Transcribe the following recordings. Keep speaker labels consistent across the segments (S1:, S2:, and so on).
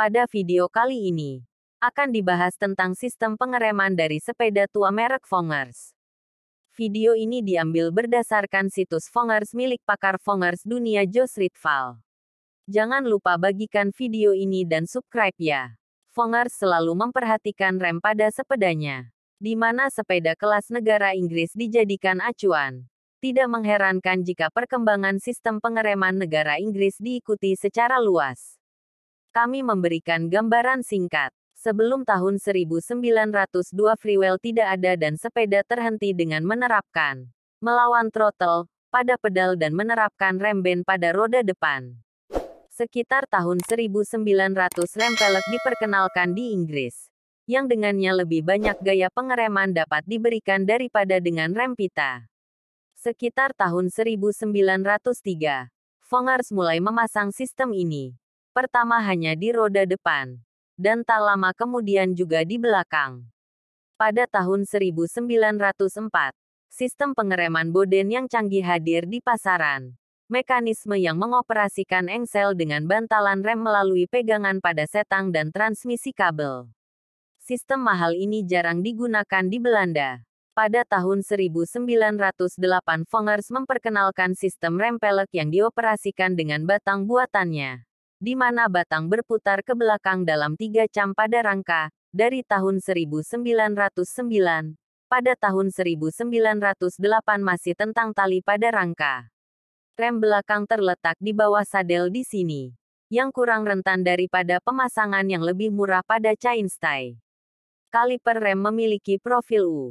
S1: Pada video kali ini, akan dibahas tentang sistem pengereman dari sepeda tua merek Fongers. Video ini diambil berdasarkan situs Fongers milik pakar Fongers dunia Jos Ritval. Jangan lupa bagikan video ini dan subscribe ya. Fongers selalu memperhatikan rem pada sepedanya, di mana sepeda kelas negara Inggris dijadikan acuan. Tidak mengherankan jika perkembangan sistem pengereman negara Inggris diikuti secara luas kami memberikan gambaran singkat. Sebelum tahun 1902 freewheel tidak ada dan sepeda terhenti dengan menerapkan melawan throttle pada pedal dan menerapkan rem ben pada roda depan. Sekitar tahun 1900 rem pelek diperkenalkan di Inggris, yang dengannya lebih banyak gaya pengereman dapat diberikan daripada dengan rem pita. Sekitar tahun 1903, Fongers mulai memasang sistem ini. Pertama hanya di roda depan. Dan tak lama kemudian juga di belakang. Pada tahun 1904, sistem pengereman Boden yang canggih hadir di pasaran. Mekanisme yang mengoperasikan engsel dengan bantalan rem melalui pegangan pada setang dan transmisi kabel. Sistem mahal ini jarang digunakan di Belanda. Pada tahun 1908 Vongers memperkenalkan sistem rem pelek yang dioperasikan dengan batang buatannya di mana batang berputar ke belakang dalam tiga cam pada rangka, dari tahun 1909. Pada tahun 1908 masih tentang tali pada rangka. Rem belakang terletak di bawah sadel di sini, yang kurang rentan daripada pemasangan yang lebih murah pada Chainstay. Kaliper rem memiliki profil U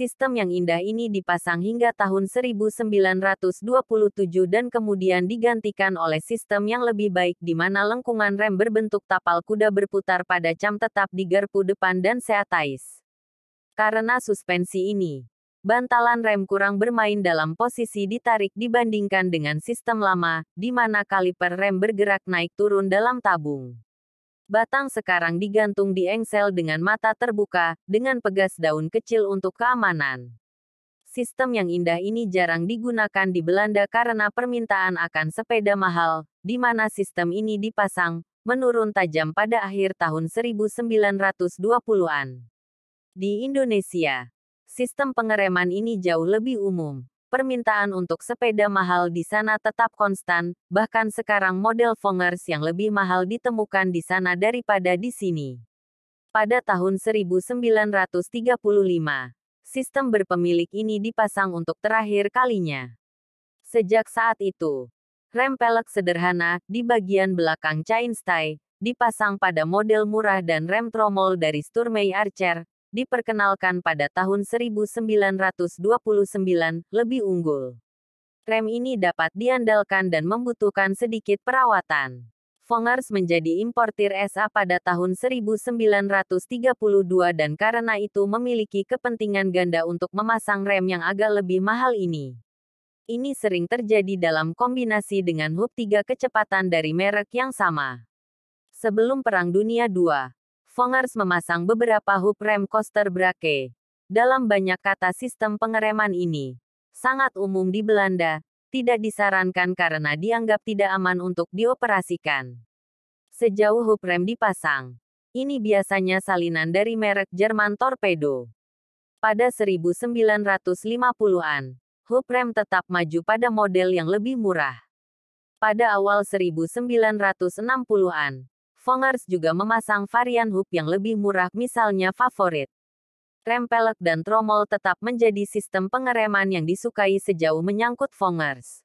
S1: Sistem yang indah ini dipasang hingga tahun 1927 dan kemudian digantikan oleh sistem yang lebih baik di mana lengkungan rem berbentuk tapal kuda berputar pada cam tetap di garpu depan dan seatais. Karena suspensi ini, bantalan rem kurang bermain dalam posisi ditarik dibandingkan dengan sistem lama, di mana kaliper rem bergerak naik turun dalam tabung batang sekarang digantung di engsel dengan mata terbuka, dengan pegas daun kecil untuk keamanan. Sistem yang indah ini jarang digunakan di Belanda karena permintaan akan sepeda mahal, di mana sistem ini dipasang, menurun tajam pada akhir tahun 1920-an. Di Indonesia, sistem pengereman ini jauh lebih umum permintaan untuk sepeda mahal di sana tetap konstan, bahkan sekarang model Fongers yang lebih mahal ditemukan di sana daripada di sini. Pada tahun 1935, sistem berpemilik ini dipasang untuk terakhir kalinya. Sejak saat itu, rem pelek sederhana di bagian belakang chainstay dipasang pada model murah dan rem tromol dari Sturmey Archer diperkenalkan pada tahun 1929, lebih unggul. Rem ini dapat diandalkan dan membutuhkan sedikit perawatan. Fongars menjadi importir SA pada tahun 1932 dan karena itu memiliki kepentingan ganda untuk memasang rem yang agak lebih mahal ini. Ini sering terjadi dalam kombinasi dengan hub 3 kecepatan dari merek yang sama. Sebelum Perang Dunia II, Fongars memasang beberapa hub rem coaster brake. Dalam banyak kata sistem pengereman ini sangat umum di Belanda, tidak disarankan karena dianggap tidak aman untuk dioperasikan. Sejauh hub rem dipasang, ini biasanya salinan dari merek Jerman Torpedo. Pada 1950-an, hub rem tetap maju pada model yang lebih murah. Pada awal 1960-an, Fongars juga memasang varian hub yang lebih murah, misalnya favorit. Rem pelek dan tromol tetap menjadi sistem pengereman yang disukai sejauh menyangkut Fongars.